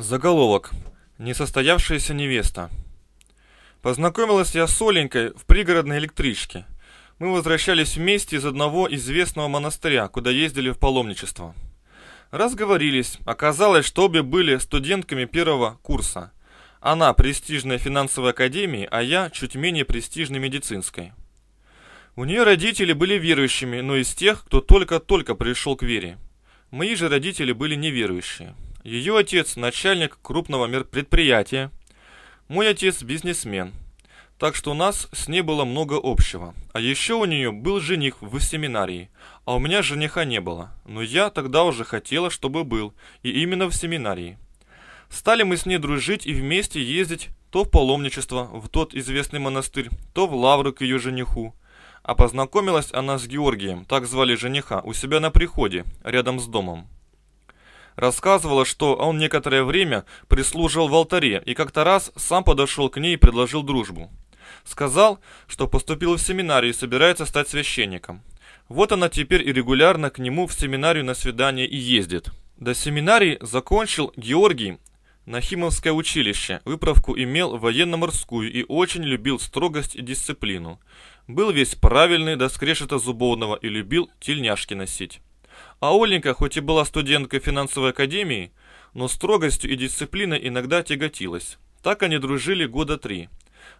Заголовок. Несостоявшаяся невеста. Познакомилась я с Оленькой в пригородной электричке. Мы возвращались вместе из одного известного монастыря, куда ездили в паломничество. Разговорились. Оказалось, что обе были студентками первого курса. Она престижная финансовой академии, а я чуть менее престижной медицинской. У нее родители были верующими, но из тех, кто только-только пришел к вере. Мои же родители были неверующие. Ее отец – начальник крупного предприятия, мой отец – бизнесмен. Так что у нас с ней было много общего. А еще у нее был жених в семинарии, а у меня жениха не было. Но я тогда уже хотела, чтобы был, и именно в семинарии. Стали мы с ней дружить и вместе ездить то в паломничество, в тот известный монастырь, то в лавру к ее жениху. А познакомилась она с Георгием, так звали жениха, у себя на приходе, рядом с домом. Рассказывала, что он некоторое время прислуживал в алтаре и как-то раз сам подошел к ней и предложил дружбу. Сказал, что поступил в семинарию и собирается стать священником. Вот она теперь и регулярно к нему в семинарию на свидание и ездит. До семинарии закончил Георгий Нахимовское училище, выправку имел военно-морскую и очень любил строгость и дисциплину. Был весь правильный до скрежета зубовного и любил тельняшки носить. А Оленька, хоть и была студенткой финансовой академии, но строгостью и дисциплиной иногда тяготилась. Так они дружили года три.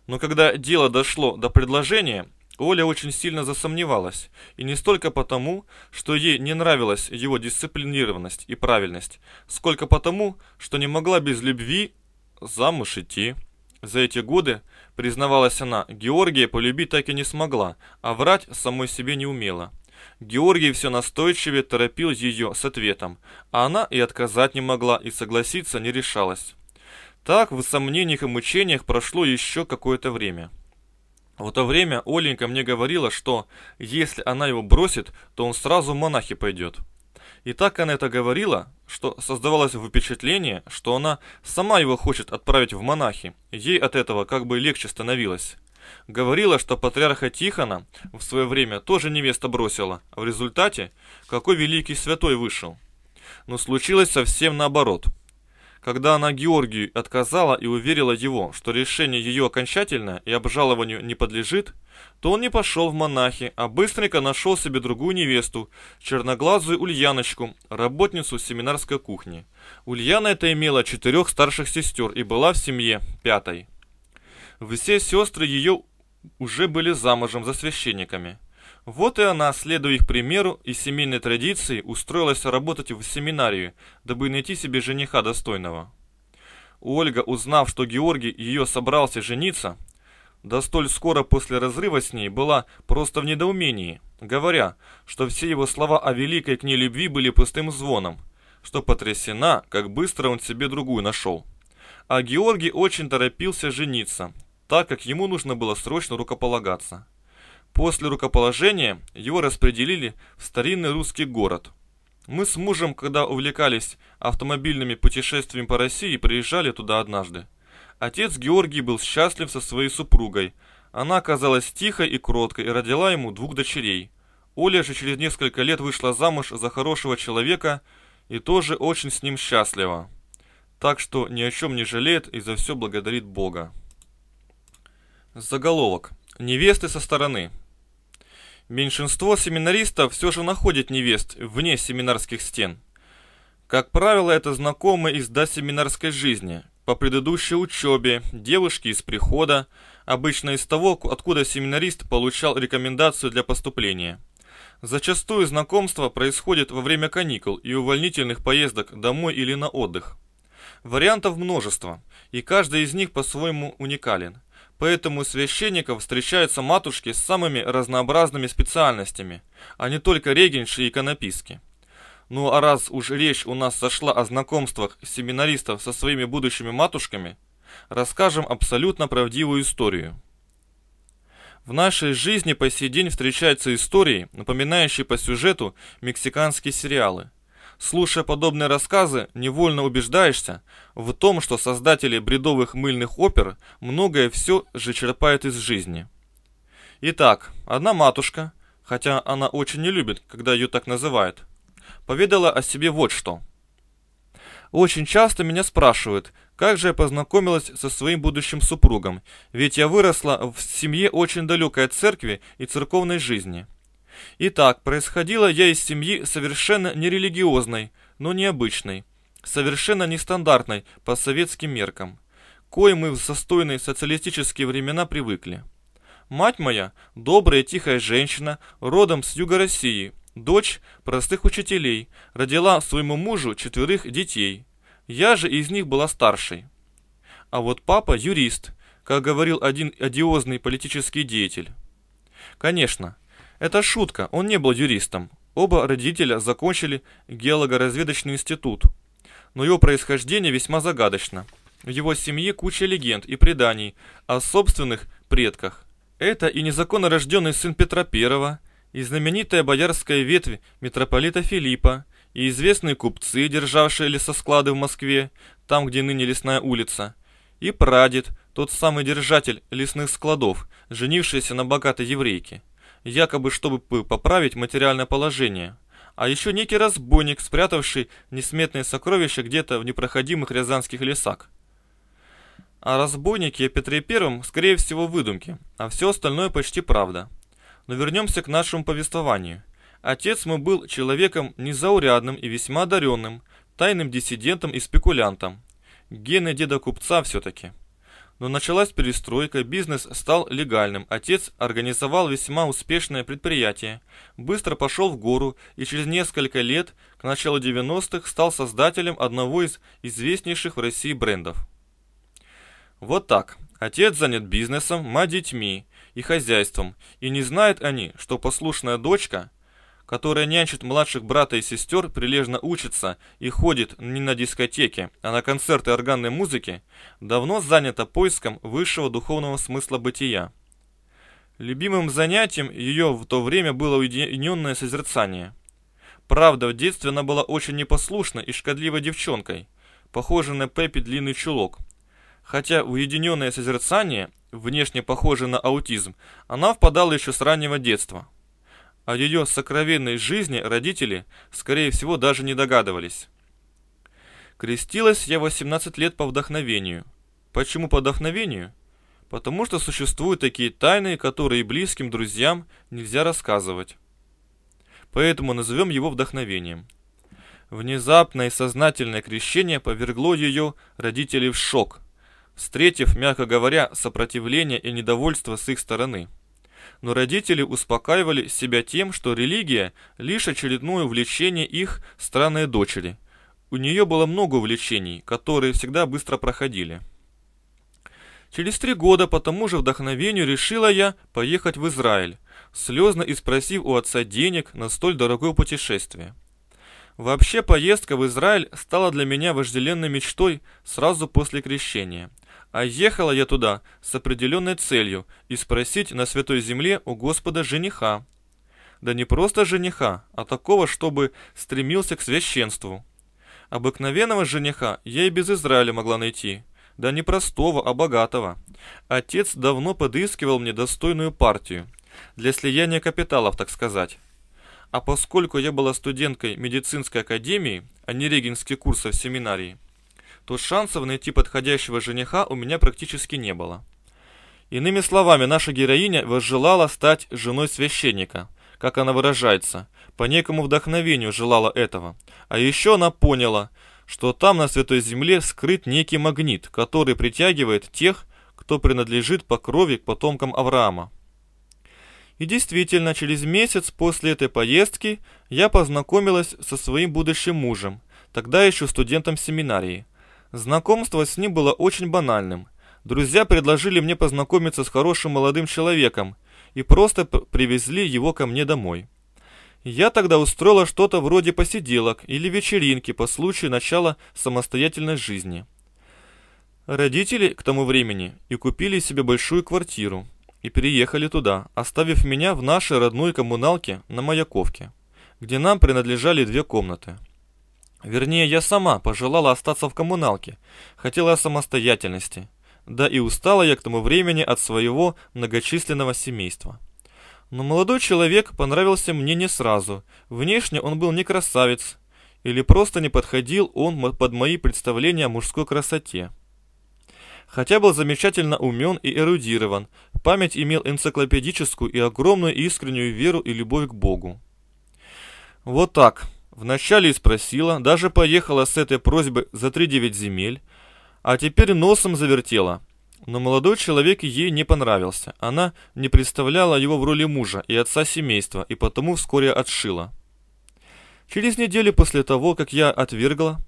Но когда дело дошло до предложения, Оля очень сильно засомневалась, и не столько потому, что ей не нравилась его дисциплинированность и правильность, сколько потому, что не могла без любви замуж идти. За эти годы, признавалась она, Георгия полюбить так и не смогла, а врать самой себе не умела. Георгий все настойчивее торопил ее с ответом, а она и отказать не могла, и согласиться не решалась. Так в сомнениях и мучениях прошло еще какое-то время. В то время Оленька мне говорила, что если она его бросит, то он сразу в монахи пойдет. И так она это говорила, что создавалось впечатление, что она сама его хочет отправить в монахи, ей от этого как бы легче становилось. Говорила, что патриарха Тихона в свое время тоже невеста бросила, а в результате какой великий святой вышел. Но случилось совсем наоборот. Когда она Георгию отказала и уверила его, что решение ее окончательное и обжалованию не подлежит, то он не пошел в монахи, а быстренько нашел себе другую невесту, черноглазую Ульяночку, работницу семинарской кухни. Ульяна эта имела четырех старших сестер и была в семье пятой. Все сестры ее уже были замужем за священниками. Вот и она, следуя их примеру и семейной традиции, устроилась работать в семинарию, дабы найти себе жениха достойного. Ольга, узнав, что Георгий ее собрался жениться, да столь скоро после разрыва с ней была просто в недоумении, говоря, что все его слова о великой к ней любви были пустым звоном, что потрясена, как быстро он себе другую нашел. А Георгий очень торопился жениться, так как ему нужно было срочно рукополагаться. После рукоположения его распределили в старинный русский город. Мы с мужем, когда увлекались автомобильными путешествиями по России, приезжали туда однажды. Отец Георгий был счастлив со своей супругой. Она оказалась тихой и кроткой и родила ему двух дочерей. Оля же через несколько лет вышла замуж за хорошего человека и тоже очень с ним счастлива. Так что ни о чем не жалеет и за все благодарит Бога. Заголовок. Невесты со стороны. Меньшинство семинаристов все же находит невест вне семинарских стен. Как правило, это знакомые из досеминарской жизни. По предыдущей учебе, девушки из прихода, обычно из того, откуда семинарист получал рекомендацию для поступления. Зачастую знакомство происходит во время каникул и увольнительных поездок домой или на отдых. Вариантов множество, и каждый из них по-своему уникален. Поэтому священников встречаются матушки с самыми разнообразными специальностями, а не только регенши и иконописки. Ну а раз уж речь у нас сошла о знакомствах семинаристов со своими будущими матушками, расскажем абсолютно правдивую историю. В нашей жизни по сей день встречаются истории, напоминающие по сюжету мексиканские сериалы – Слушая подобные рассказы, невольно убеждаешься в том, что создатели бредовых мыльных опер многое все же черпают из жизни. Итак, одна матушка, хотя она очень не любит, когда ее так называют, поведала о себе вот что. «Очень часто меня спрашивают, как же я познакомилась со своим будущим супругом, ведь я выросла в семье очень далекой от церкви и церковной жизни». Итак, происходила я из семьи совершенно нерелигиозной, но необычной, совершенно нестандартной по советским меркам, кое мы в застойные социалистические времена привыкли. Мать моя – добрая тихая женщина, родом с юга России, дочь простых учителей, родила своему мужу четверых детей. Я же из них была старшей. А вот папа – юрист, как говорил один одиозный политический деятель. Конечно, это шутка, он не был юристом. Оба родителя закончили геологоразведочный институт. Но его происхождение весьма загадочно. В его семье куча легенд и преданий о собственных предках. Это и незаконно рожденный сын Петра I, и знаменитая боярская ветвь митрополита Филиппа, и известные купцы, державшие лесосклады в Москве, там, где ныне лесная улица, и прадед, тот самый держатель лесных складов, женившийся на богатой еврейке якобы чтобы поправить материальное положение. А еще некий разбойник, спрятавший несметные сокровища где-то в непроходимых рязанских лесах. О разбойнике и Петре Первом, скорее всего, выдумки, а все остальное почти правда. Но вернемся к нашему повествованию. Отец мой был человеком незаурядным и весьма одаренным, тайным диссидентом и спекулянтом. Гены деда купца все-таки. Но началась перестройка, бизнес стал легальным, отец организовал весьма успешное предприятие, быстро пошел в гору и через несколько лет, к началу 90-х, стал создателем одного из известнейших в России брендов. Вот так. Отец занят бизнесом, мать детьми и хозяйством, и не знают они, что послушная дочка – которая нянчит младших брата и сестер, прилежно учится и ходит не на дискотеки, а на концерты органной музыки, давно занята поиском высшего духовного смысла бытия. Любимым занятием ее в то время было уединенное созерцание. Правда, в детстве она была очень непослушной и шкодливой девчонкой, похожей на Пеппи длинный чулок. Хотя уединенное созерцание, внешне похоже на аутизм, она впадала еще с раннего детства. О ее сокровенной жизни родители, скорее всего, даже не догадывались. Крестилась я 18 лет по вдохновению. Почему по вдохновению? Потому что существуют такие тайны, которые близким друзьям нельзя рассказывать. Поэтому назовем его вдохновением. Внезапное сознательное крещение повергло ее родителей в шок, встретив, мягко говоря, сопротивление и недовольство с их стороны но родители успокаивали себя тем, что религия – лишь очередное увлечение их странной дочери. У нее было много увлечений, которые всегда быстро проходили. Через три года по тому же вдохновению решила я поехать в Израиль, слезно и спросив у отца денег на столь дорогое путешествие. Вообще поездка в Израиль стала для меня вожделенной мечтой сразу после крещения – а ехала я туда с определенной целью и спросить на святой земле у Господа жениха. Да не просто жениха, а такого, чтобы стремился к священству. Обыкновенного жениха я и без Израиля могла найти. Да не простого, а богатого. Отец давно подыскивал мне достойную партию. Для слияния капиталов, так сказать. А поскольку я была студенткой медицинской академии, а не регенских в семинарии, то шансов найти подходящего жениха у меня практически не было. Иными словами, наша героиня возжелала стать женой священника, как она выражается, по некому вдохновению желала этого. А еще она поняла, что там на Святой Земле скрыт некий магнит, который притягивает тех, кто принадлежит по крови к потомкам Авраама. И действительно, через месяц после этой поездки я познакомилась со своим будущим мужем, тогда еще студентом семинарии. Знакомство с ним было очень банальным. Друзья предложили мне познакомиться с хорошим молодым человеком и просто привезли его ко мне домой. Я тогда устроила что-то вроде посиделок или вечеринки по случаю начала самостоятельной жизни. Родители к тому времени и купили себе большую квартиру и переехали туда, оставив меня в нашей родной коммуналке на Маяковке, где нам принадлежали две комнаты – Вернее, я сама пожелала остаться в коммуналке, хотела самостоятельности. Да и устала я к тому времени от своего многочисленного семейства. Но молодой человек понравился мне не сразу. Внешне он был не красавец, или просто не подходил он под мои представления о мужской красоте. Хотя был замечательно умен и эрудирован, память имел энциклопедическую и огромную искреннюю веру и любовь к Богу. Вот так. Вначале и спросила, даже поехала с этой просьбы за 3-9 земель, а теперь носом завертела. Но молодой человек ей не понравился. Она не представляла его в роли мужа и отца семейства, и потому вскоре отшила. Через неделю после того, как я отвергла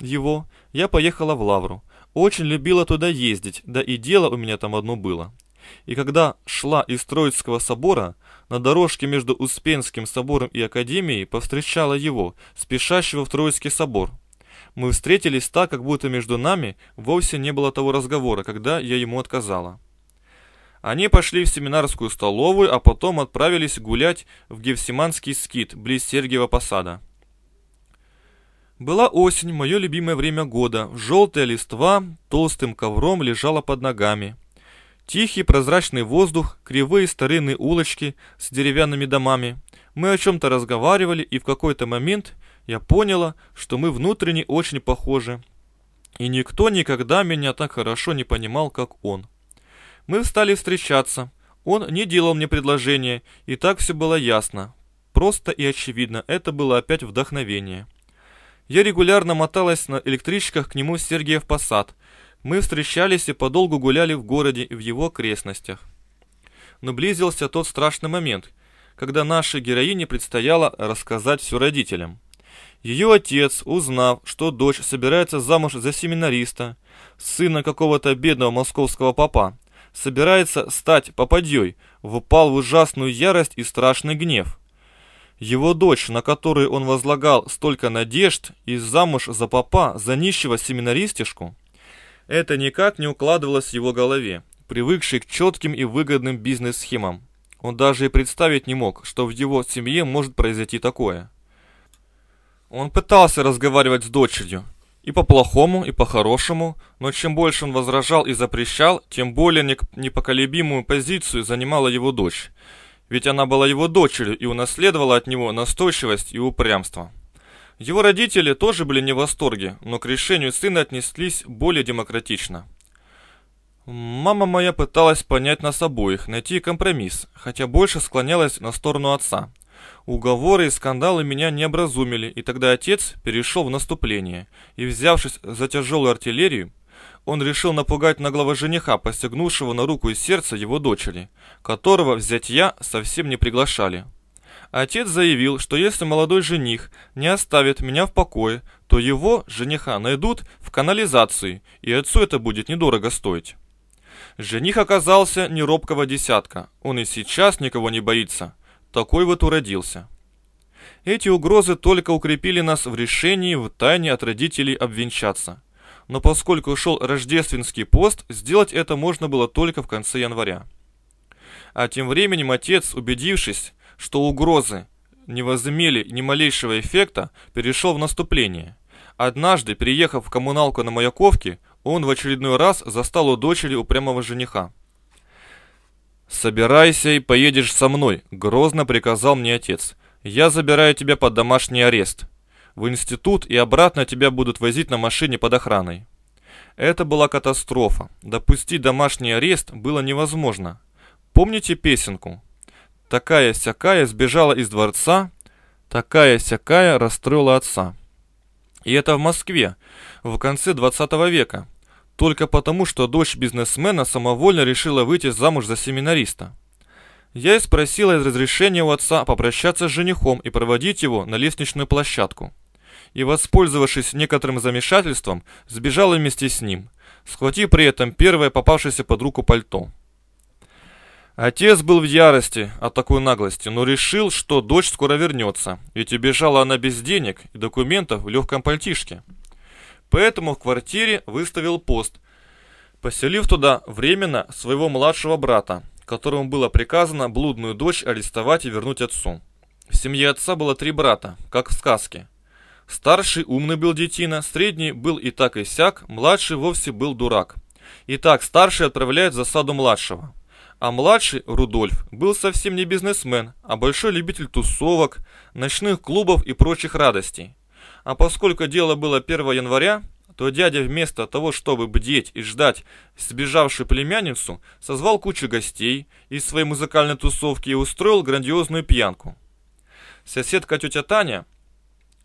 его, я поехала в Лавру. Очень любила туда ездить, да и дело у меня там одно было. И когда шла из Троицкого собора, на дорожке между Успенским собором и Академией повстречала его, спешащего в Троицкий собор. Мы встретились так, как будто между нами вовсе не было того разговора, когда я ему отказала. Они пошли в семинарскую столовую, а потом отправились гулять в Гевсиманский скит близ Сергиева посада. Была осень, мое любимое время года. Желтая листва толстым ковром лежала под ногами. Тихий прозрачный воздух, кривые старинные улочки с деревянными домами. Мы о чем-то разговаривали, и в какой-то момент я поняла, что мы внутренне очень похожи. И никто никогда меня так хорошо не понимал, как он. Мы стали встречаться. Он не делал мне предложения, и так все было ясно. Просто и очевидно, это было опять вдохновение. Я регулярно моталась на электричках к нему в Сергиев Посад – мы встречались и подолгу гуляли в городе и в его окрестностях. Но близился тот страшный момент, когда нашей героине предстояло рассказать все родителям. Ее отец, узнав, что дочь собирается замуж за семинариста, сына какого-то бедного московского папа, собирается стать попадьей, впал в ужасную ярость и страшный гнев. Его дочь, на которую он возлагал столько надежд, и замуж за папа, за нищего семинаристишку – это никак не укладывалось в его голове, привыкший к четким и выгодным бизнес-схемам. Он даже и представить не мог, что в его семье может произойти такое. Он пытался разговаривать с дочерью. И по-плохому, и по-хорошему, но чем больше он возражал и запрещал, тем более непоколебимую позицию занимала его дочь. Ведь она была его дочерью и унаследовала от него настойчивость и упрямство. Его родители тоже были не в восторге, но к решению сына отнеслись более демократично. Мама моя пыталась понять нас обоих, найти компромисс, хотя больше склонялась на сторону отца. Уговоры и скандалы меня не образумили, и тогда отец перешел в наступление, и, взявшись за тяжелую артиллерию, он решил напугать наглого жениха, постигнувшего на руку и сердце его дочери, которого взять я совсем не приглашали. Отец заявил, что если молодой жених не оставит меня в покое, то его, жениха, найдут в канализации, и отцу это будет недорого стоить. Жених оказался не робкого десятка, он и сейчас никого не боится. Такой вот уродился. Эти угрозы только укрепили нас в решении в тайне от родителей обвенчаться. Но поскольку шел рождественский пост, сделать это можно было только в конце января. А тем временем отец, убедившись, что угрозы не возымели ни малейшего эффекта, перешел в наступление. Однажды, приехав в коммуналку на Маяковке, он в очередной раз застал у дочери упрямого жениха. «Собирайся и поедешь со мной», — грозно приказал мне отец. «Я забираю тебя под домашний арест. В институт и обратно тебя будут возить на машине под охраной». Это была катастрофа. Допустить домашний арест было невозможно. Помните песенку такая-сякая сбежала из дворца, такая-сякая расстроила отца. И это в Москве, в конце 20 века, только потому, что дочь бизнесмена самовольно решила выйти замуж за семинариста. Я и спросила из разрешения у отца попрощаться с женихом и проводить его на лестничную площадку. И, воспользовавшись некоторым замешательством, сбежала вместе с ним, схватив при этом первое попавшееся под руку пальто. Отец был в ярости от такой наглости, но решил, что дочь скоро вернется, ведь убежала она без денег и документов в легком пальтишке. Поэтому в квартире выставил пост, поселив туда временно своего младшего брата, которому было приказано блудную дочь арестовать и вернуть отцу. В семье отца было три брата, как в сказке. Старший умный был детина, средний был и так и сяк, младший вовсе был дурак. Итак, старший отправляет в засаду младшего – а младший, Рудольф, был совсем не бизнесмен, а большой любитель тусовок, ночных клубов и прочих радостей. А поскольку дело было 1 января, то дядя вместо того, чтобы бдеть и ждать сбежавшую племянницу, созвал кучу гостей из своей музыкальной тусовки и устроил грандиозную пьянку. Соседка тетя Таня,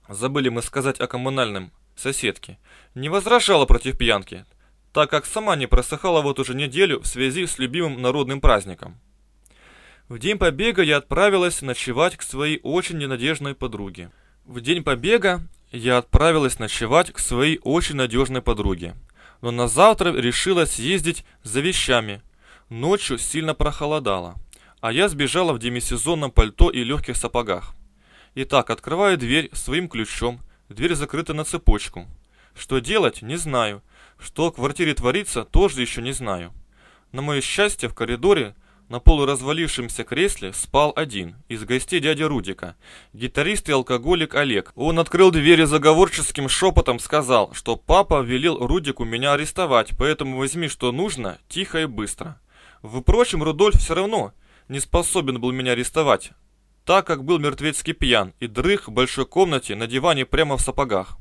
забыли мы сказать о коммунальном соседке, не возражала против пьянки – так как сама не просыхала вот уже неделю в связи с любимым народным праздником. В день побега я отправилась ночевать к своей очень ненадежной подруге. В день побега я отправилась ночевать к своей очень надежной подруге. Но на завтра решила съездить за вещами. Ночью сильно прохолодало, а я сбежала в демисезонном пальто и легких сапогах. Итак, открываю дверь своим ключом, дверь закрыта на цепочку. Что делать, не знаю, что в квартире творится, тоже еще не знаю. На мое счастье, в коридоре на полуразвалившемся кресле спал один из гостей дяди Рудика, гитарист и алкоголик Олег. Он открыл двери заговорческим шепотом сказал, что папа велел Рудику меня арестовать, поэтому возьми что нужно, тихо и быстро. Впрочем, Рудольф все равно не способен был меня арестовать, так как был мертвецки пьян и дрых в большой комнате на диване прямо в сапогах.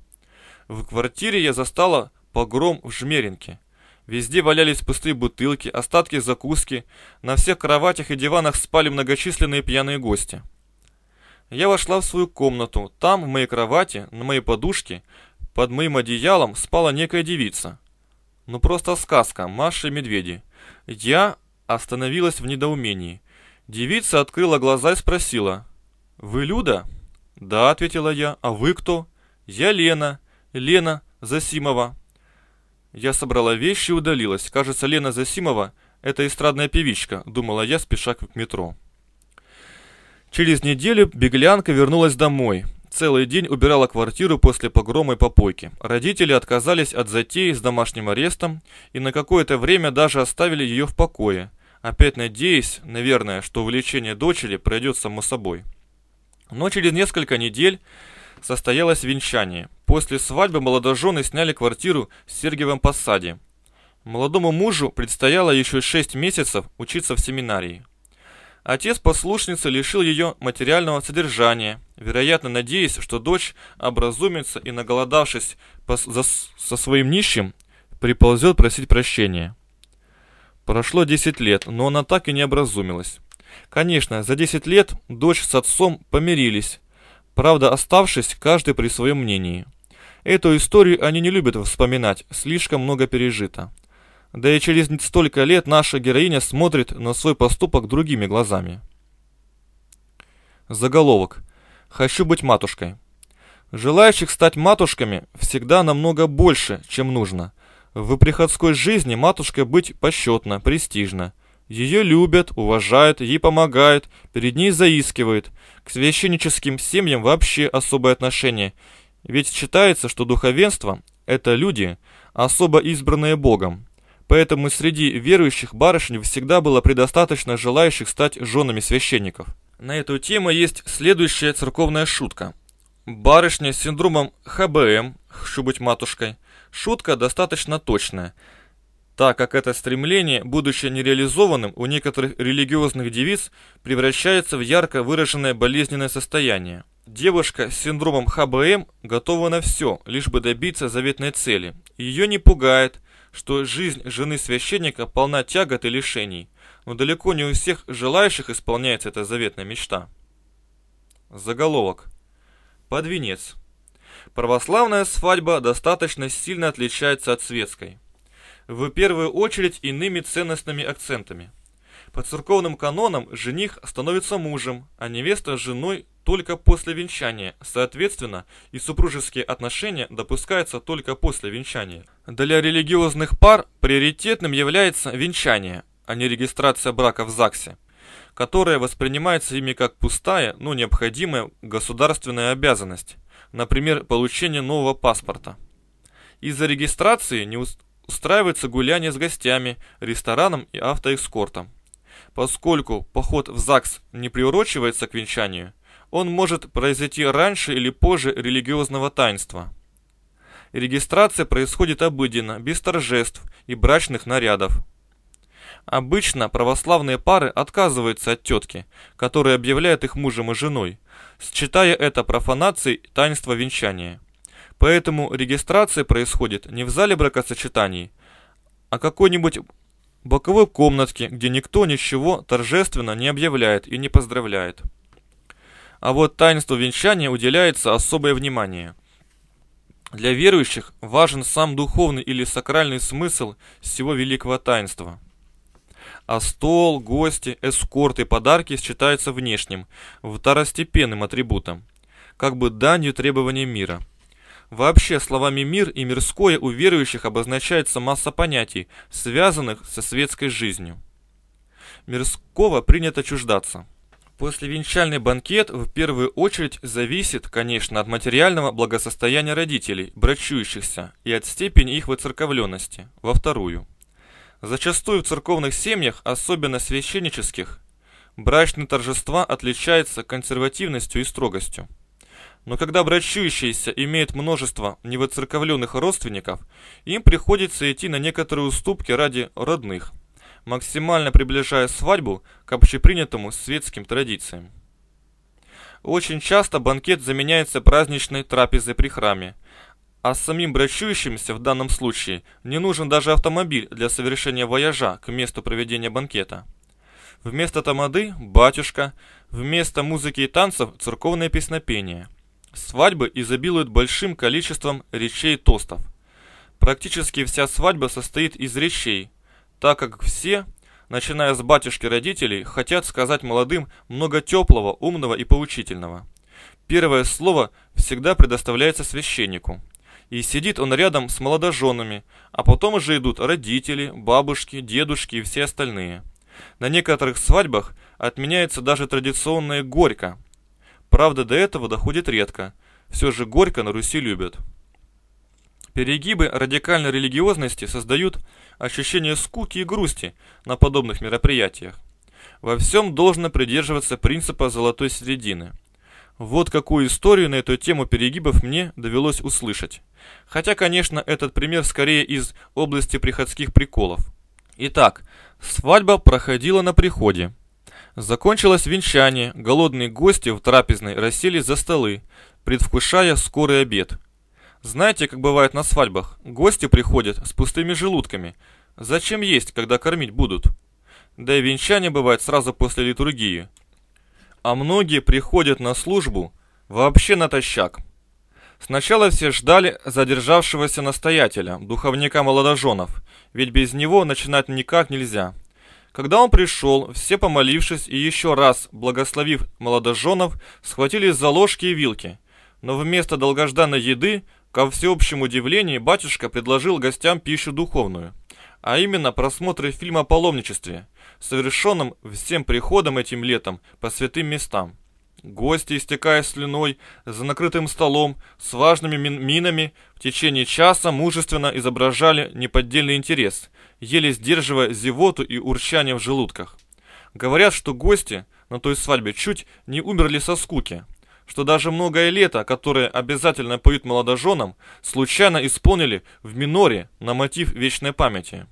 В квартире я застала погром в Жмеринке. Везде валялись пустые бутылки, остатки закуски, на всех кроватях и диванах спали многочисленные пьяные гости. Я вошла в свою комнату, там, в моей кровати, на моей подушке, под моим одеялом спала некая девица. Ну просто сказка, Маша и медведи. Я остановилась в недоумении. Девица открыла глаза и спросила, «Вы Люда?» «Да», — ответила я, «а вы кто?» «Я Лена, Лена Засимова». Я собрала вещи и удалилась. Кажется, Лена Засимова – это эстрадная певичка, думала я, спеша к метро. Через неделю беглянка вернулась домой. Целый день убирала квартиру после погрома и попойки. Родители отказались от затеи с домашним арестом и на какое-то время даже оставили ее в покое, опять надеясь, наверное, что увлечение дочери пройдет само собой. Но через несколько недель состоялось венчание. После свадьбы молодожены сняли квартиру в Сергиевом Посаде. Молодому мужу предстояло еще 6 месяцев учиться в семинарии. Отец послушницы лишил ее материального содержания, вероятно, надеясь, что дочь образумится и, наголодавшись со своим нищим, приползет просить прощения. Прошло 10 лет, но она так и не образумилась. Конечно, за 10 лет дочь с отцом помирились Правда, оставшись, каждый при своем мнении. Эту историю они не любят вспоминать, слишком много пережито. Да и через столько лет наша героиня смотрит на свой поступок другими глазами. Заголовок. «Хочу быть матушкой». Желающих стать матушками всегда намного больше, чем нужно. В приходской жизни матушкой быть посчетно, престижно. Ее любят, уважают, ей помогают, перед ней заискивают. К священническим семьям вообще особое отношение. Ведь считается, что духовенство – это люди, особо избранные Богом. Поэтому среди верующих барышень всегда было предостаточно желающих стать женами священников. На эту тему есть следующая церковная шутка. Барышня с синдромом ХБМ, хочу быть матушкой, шутка достаточно точная – так как это стремление, будучи нереализованным у некоторых религиозных девиц, превращается в ярко выраженное болезненное состояние. Девушка с синдромом ХБМ готова на все, лишь бы добиться заветной цели. Ее не пугает, что жизнь жены священника полна тягот и лишений, но далеко не у всех желающих исполняется эта заветная мечта. Заголовок. Под венец. Православная свадьба достаточно сильно отличается от светской в первую очередь иными ценностными акцентами. По церковным канонам жених становится мужем, а невеста – женой только после венчания, соответственно, и супружеские отношения допускаются только после венчания. Для религиозных пар приоритетным является венчание, а не регистрация брака в ЗАГСе, которая воспринимается ими как пустая, но необходимая государственная обязанность, например, получение нового паспорта. Из-за регистрации не, уст устраивается гуляние с гостями, рестораном и автоэскортом. Поскольку поход в ЗАГС не приурочивается к венчанию, он может произойти раньше или позже религиозного таинства. Регистрация происходит обыденно, без торжеств и брачных нарядов. Обычно православные пары отказываются от тетки, которая объявляет их мужем и женой, считая это профанацией таинства венчания. Поэтому регистрация происходит не в зале бракосочетаний, а какой-нибудь боковой комнатке, где никто ничего торжественно не объявляет и не поздравляет. А вот таинству венчания уделяется особое внимание. Для верующих важен сам духовный или сакральный смысл всего великого таинства. А стол, гости, эскорт и подарки считаются внешним, второстепенным атрибутом, как бы данью требования мира – Вообще словами «мир» и «мирское» у верующих обозначается масса понятий, связанных со светской жизнью. Мирского принято чуждаться. После венчальный банкет в первую очередь зависит, конечно, от материального благосостояния родителей, брачующихся, и от степени их выцерковленности, во вторую. Зачастую в церковных семьях, особенно священнических, брачные торжества отличаются консервативностью и строгостью. Но когда брачующиеся имеют множество невоцерковленных родственников, им приходится идти на некоторые уступки ради родных, максимально приближая свадьбу к общепринятому светским традициям. Очень часто банкет заменяется праздничной трапезой при храме, а самим брачующимся в данном случае не нужен даже автомобиль для совершения вояжа к месту проведения банкета. Вместо тамады – батюшка, вместо музыки и танцев – церковное песнопение – Свадьбы изобилуют большим количеством речей тостов. Практически вся свадьба состоит из речей, так как все, начиная с батюшки родителей, хотят сказать молодым много теплого, умного и поучительного. Первое слово всегда предоставляется священнику. И сидит он рядом с молодоженами, а потом уже идут родители, бабушки, дедушки и все остальные. На некоторых свадьбах отменяется даже традиционное «горько», Правда, до этого доходит редко. Все же горько на Руси любят. Перегибы радикальной религиозности создают ощущение скуки и грусти на подобных мероприятиях. Во всем должно придерживаться принципа золотой середины. Вот какую историю на эту тему перегибов мне довелось услышать. Хотя, конечно, этот пример скорее из области приходских приколов. Итак, свадьба проходила на приходе. Закончилось венчание, голодные гости в трапезной расселись за столы, предвкушая скорый обед. Знаете, как бывает на свадьбах, гости приходят с пустыми желудками. Зачем есть, когда кормить будут? Да и венчание бывает сразу после литургии. А многие приходят на службу вообще натощак. Сначала все ждали задержавшегося настоятеля, духовника молодоженов, ведь без него начинать никак нельзя – когда он пришел, все помолившись и еще раз благословив молодоженов, схватились за ложки и вилки. Но вместо долгожданной еды, ко всеобщему удивлению, батюшка предложил гостям пищу духовную, а именно просмотры фильма о паломничестве, совершенном всем приходом этим летом по святым местам. Гости, истекая слюной, за накрытым столом, с важными мин минами, в течение часа мужественно изображали неподдельный интерес, еле сдерживая зевоту и урчание в желудках. Говорят, что гости на той свадьбе чуть не умерли со скуки, что даже многое лето, которое обязательно поют молодоженам, случайно исполнили в миноре на мотив вечной памяти.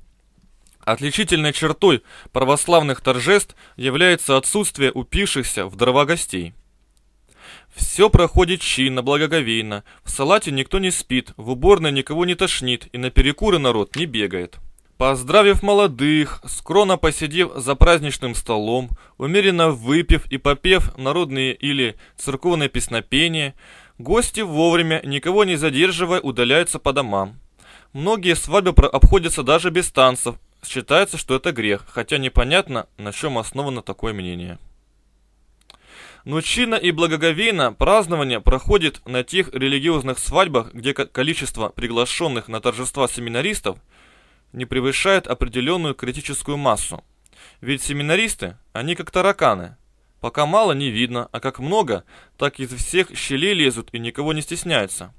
Отличительной чертой православных торжеств является отсутствие упившихся в дрова гостей. Все проходит чинно, благоговейно, в салате никто не спит, в уборной никого не тошнит и на перекуры народ не бегает. Поздравив молодых, скромно посидев за праздничным столом, умеренно выпив и попев народные или церковные песнопения, гости вовремя, никого не задерживая, удаляются по домам. Многие свадьбы обходятся даже без танцев Считается, что это грех, хотя непонятно, на чем основано такое мнение. Нучина и благоговейно празднование проходит на тех религиозных свадьбах, где количество приглашенных на торжества семинаристов не превышает определенную критическую массу. Ведь семинаристы, они как тараканы. Пока мало не видно, а как много, так из всех щелей лезут и никого не стесняются.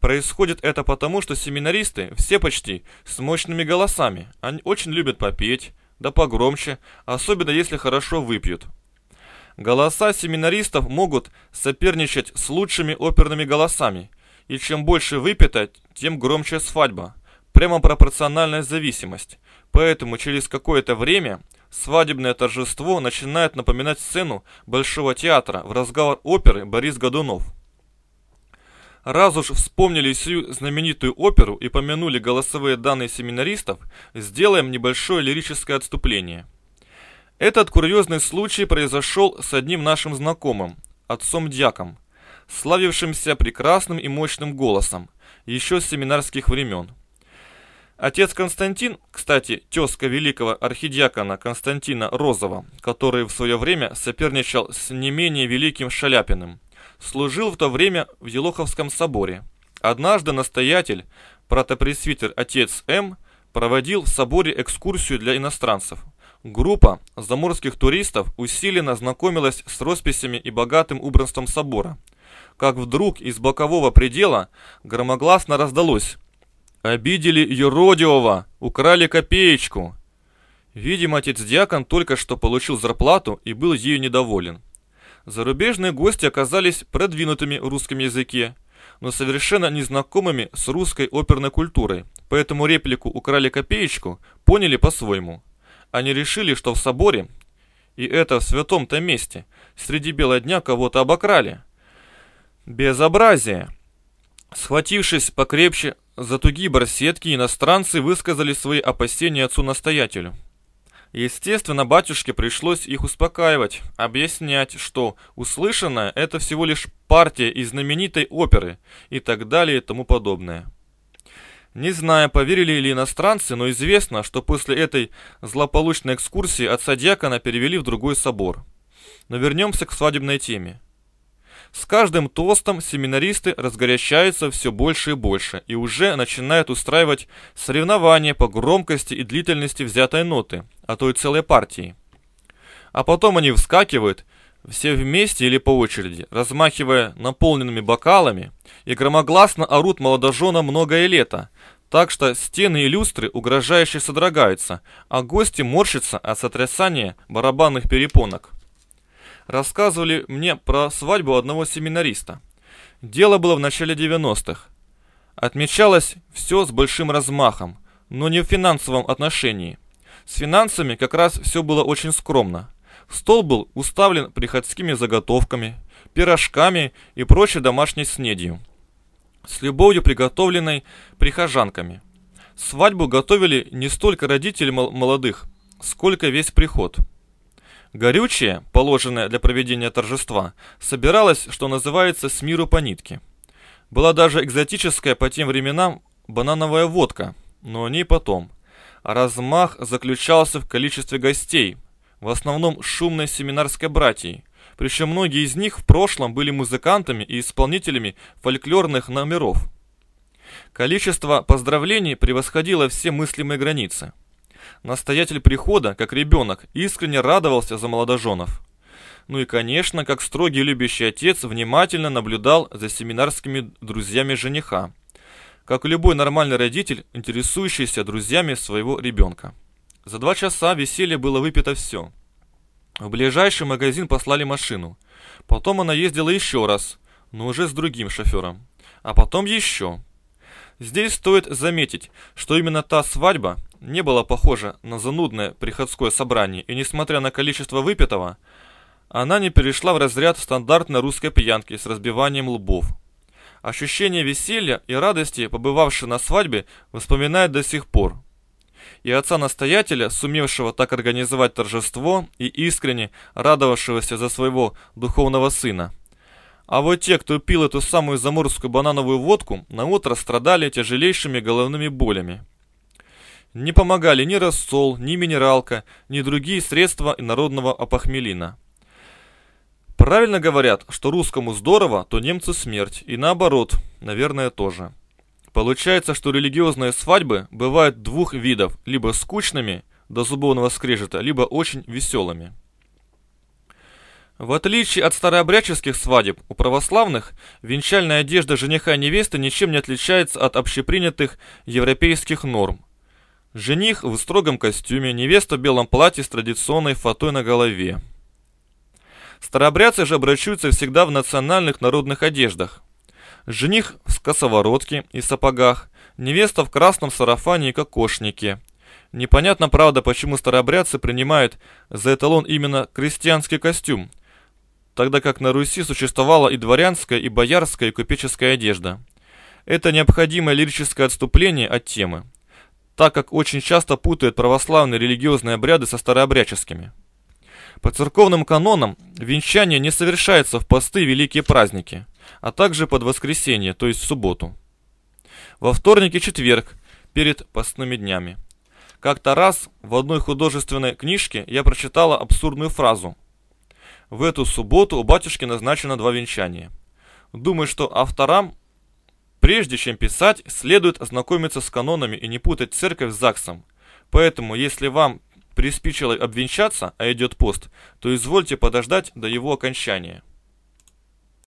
Происходит это потому, что семинаристы, все почти, с мощными голосами. Они очень любят попеть, да погромче, особенно если хорошо выпьют. Голоса семинаристов могут соперничать с лучшими оперными голосами, и чем больше выпито, тем громче свадьба. Прямо пропорциональная зависимость. Поэтому через какое-то время свадебное торжество начинает напоминать сцену Большого театра в разговор оперы Борис Годунов. Раз уж вспомнили всю знаменитую оперу и помянули голосовые данные семинаристов, сделаем небольшое лирическое отступление. Этот курьезный случай произошел с одним нашим знакомым, отцом-дьяком, славившимся прекрасным и мощным голосом, еще с семинарских времен. Отец Константин, кстати, тезка великого архидиакона Константина Розова, который в свое время соперничал с не менее великим Шаляпиным – служил в то время в Елоховском соборе. Однажды настоятель, протопресвитер отец М., проводил в соборе экскурсию для иностранцев. Группа заморских туристов усиленно знакомилась с росписями и богатым убранством собора. Как вдруг из бокового предела громогласно раздалось «Обидели юродивого! Украли копеечку!» Видимо, отец-диакон только что получил зарплату и был ею недоволен. Зарубежные гости оказались продвинутыми в русском языке, но совершенно незнакомыми с русской оперной культурой, поэтому реплику «украли копеечку» поняли по-своему. Они решили, что в соборе, и это в святом-то месте, среди бела дня кого-то обокрали. Безобразие! Схватившись покрепче за тугие барсетки, иностранцы высказали свои опасения отцу-настоятелю. Естественно, батюшке пришлось их успокаивать, объяснять, что услышанное – это всего лишь партия из знаменитой оперы и так далее и тому подобное. Не знаю, поверили ли иностранцы, но известно, что после этой злополучной экскурсии отца дьякона перевели в другой собор. Но вернемся к свадебной теме. С каждым тостом семинаристы разгорячаются все больше и больше и уже начинают устраивать соревнования по громкости и длительности взятой ноты, а то и целой партии. А потом они вскакивают, все вместе или по очереди, размахивая наполненными бокалами, и громогласно орут молодожена многое лето, так что стены и люстры угрожающе содрогаются, а гости морщатся от сотрясания барабанных перепонок рассказывали мне про свадьбу одного семинариста. Дело было в начале 90-х. Отмечалось все с большим размахом, но не в финансовом отношении. С финансами как раз все было очень скромно. Стол был уставлен приходскими заготовками, пирожками и прочей домашней снедью, с любовью приготовленной прихожанками. Свадьбу готовили не столько родители молодых, сколько весь приход – Горючее, положенное для проведения торжества, собиралось, что называется, с миру по нитке. Была даже экзотическая по тем временам банановая водка, но о ней потом. Размах заключался в количестве гостей, в основном шумной семинарской братьей, причем многие из них в прошлом были музыкантами и исполнителями фольклорных номеров. Количество поздравлений превосходило все мыслимые границы – Настоятель прихода, как ребенок, искренне радовался за молодоженов. Ну и, конечно, как строгий любящий отец внимательно наблюдал за семинарскими друзьями жениха. Как и любой нормальный родитель, интересующийся друзьями своего ребенка. За два часа веселье было выпито все. В ближайший магазин послали машину. Потом она ездила еще раз, но уже с другим шофером. А потом еще. Здесь стоит заметить, что именно та свадьба, не было похоже на занудное приходское собрание, и несмотря на количество выпитого, она не перешла в разряд стандартной русской пьянки с разбиванием лбов. Ощущение веселья и радости, побывавшей на свадьбе, вспоминает до сих пор. И отца-настоятеля, сумевшего так организовать торжество и искренне радовавшегося за своего духовного сына. А вот те, кто пил эту самую заморскую банановую водку, на утро страдали тяжелейшими головными болями – не помогали ни рассол, ни минералка, ни другие средства народного опохмелина. Правильно говорят, что русскому здорово, то немцу смерть, и наоборот, наверное, тоже. Получается, что религиозные свадьбы бывают двух видов, либо скучными, до зубовного скрежета, либо очень веселыми. В отличие от старообрядческих свадеб, у православных венчальная одежда жениха и невесты ничем не отличается от общепринятых европейских норм. Жених в строгом костюме, невеста в белом платье с традиционной фатой на голове. Старобрядцы же обращаются всегда в национальных народных одеждах. Жених в косоворотке и сапогах, невеста в красном сарафане и кокошнике. Непонятно, правда, почему старобрядцы принимают за эталон именно крестьянский костюм, тогда как на Руси существовала и дворянская, и боярская, и купеческая одежда. Это необходимое лирическое отступление от темы – так как очень часто путают православные религиозные обряды со старообрядческими. По церковным канонам венчание не совершается в посты великие праздники, а также под воскресенье, то есть в субботу. Во вторник и четверг, перед постными днями. Как-то раз в одной художественной книжке я прочитала абсурдную фразу. В эту субботу у батюшки назначено два венчания. Думаю, что авторам Прежде чем писать, следует ознакомиться с канонами и не путать церковь с ЗАГСом. Поэтому, если вам приспичило обвенчаться, а идет пост, то извольте подождать до его окончания.